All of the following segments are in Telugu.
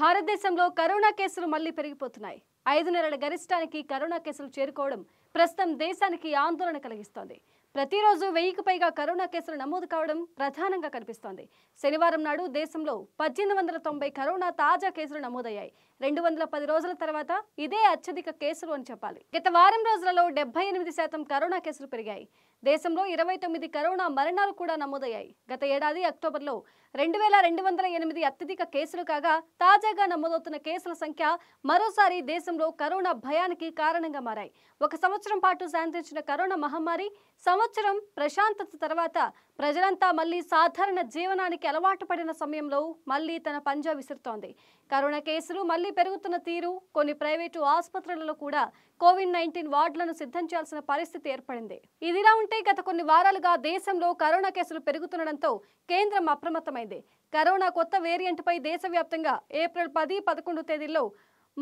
భారతదేశంలో కరోనా కేసులు మళ్లీ పెరిగిపోతున్నాయి ఐదు నెలల గరిష్టానికి కరోనా కేసులు చేరుకోవడం ప్రస్తుతం దేశానికి ఆందోళన కలిగిస్తోంది ప్రతిరోజు వెయ్యికి పైగా కరోనా కేసులు నమోదు కావడం ప్రధానంగా కనిపిస్తోంది శనివారం నాడు దేశంలో పద్దెనిమిది వందల తొంభై కరోనా తాజా కేసులు నమోదయ్యాయి రెండు వందల పది రోజుల తర్వాత ఇదే అత్యధిక కేసులు అని చెప్పాలి గత వారం రోజులలో డెబ్బై ఎనిమిది శాతం కరోనా కేసులు పెరిగాయి దేశంలో ఇరవై తొమ్మిది కరోనా మరణాలు కూడా నమోదయ్యాయి గత ఏడాది అక్టోబర్లో రెండు వేల రెండు వందల ఎనిమిది అత్యధిక కేసులు కాగా తాజాగా నమోదవుతున్న కేసుల సంఖ్య మరోసారి దేశంలో కరోనా భయానికి కారణంగా మారాయి ఒక సంవత్సరం సంవత్సరం పాటు శాంతించిన కరోనా మహమ్మారి సంవత్సరం ప్రశాంతత తర్వాత ప్రజలంతా మళ్లీ సాధారణ జీవనానికి అలవాటు పడిన సమయంలో మళ్ళీ తన పంజా విసురుతోంది కరోనా కేసులు మళ్ళీ పెరుగుతున్న తీరు కొన్ని ప్రైవేటు ఆసుపత్రులలో కూడా కోవిడ్ నైన్టీన్ వార్డులను సిద్ధం చేయాల్సిన పరిస్థితి ఏర్పడింది ఇదిలా ఉంటే గత కొన్ని వారాలుగా దేశంలో కరోనా కేసులు పెరుగుతుండటంతో కేంద్రం అప్రమత్తమైంది కరోనా కొత్త వేరియంట్ పై దేశవ్యాప్తంగా ఏప్రిల్ పది పదకొండు తేదీల్లో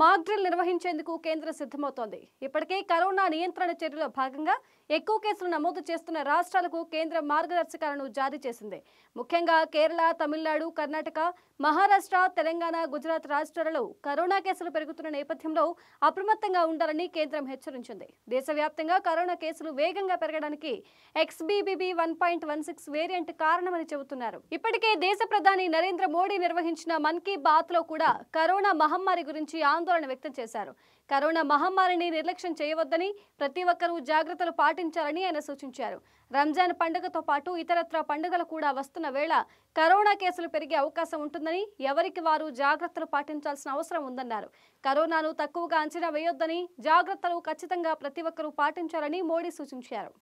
మాక్డ్రిల్ నిర్వహించేందుకు కేంద్రం సిద్ధమవుతోంది ఇప్పటికే కరోనా నియంత్రణ చర్యలో భాగంగా ఎక్కువ కేసులు నమోదు చేస్తున్న రాష్ట్రాలకు కేంద్రం మార్గదర్శకాలను జారీ చేసింది ముఖ్యంగా కేరళ తమిళనాడు కర్ణాటక మహారాష్ట్ర తెలంగాణ గుజరాత్ రాష్ట్రాలలో కరోనా కేసులు పెరుగుతున్న నేపథ్యంలో అప్రమత్తంగా ఉండాలని కేంద్రం హెచ్చరించింది దేశవ్యాప్తంగా కరోనా కేసులు వేగంగా పెరగడానికి XBB one point one six variant కారణమని చెబుతున్నారు ఇప్పటికే దేశ ప్రధాని నరేంద్ర మోడీ నిర్వహించిన మన్ కీ బాత్ లో కూడా కరోనా మహమ్మారి గురించి ఆందోళన వ్యక్తం చేశారు కరోనా మహమ్మారిని నిర్లక్ష్యం చేయవద్దని ప్రతి ఒక్కరూ జాగ్రత్తలు పాటించాలని ఆయన సూచించారు రంజాన్ పండుగతో పాటు ఇతరత్ర పండుగలు కూడా వస్తున్న వేళ కరోనా కేసులు పెరిగే అవకాశం ఉంటుందని ఎవరికి వారు జాగ్రత్తలు పాటించాల్సిన అవసరం ఉందన్నారు కరోనాను తక్కువగా అంచనా వేయొద్దని జాగ్రత్తలు ఖచ్చితంగా ప్రతి ఒక్కరూ పాటించాలని మోడీ సూచించారు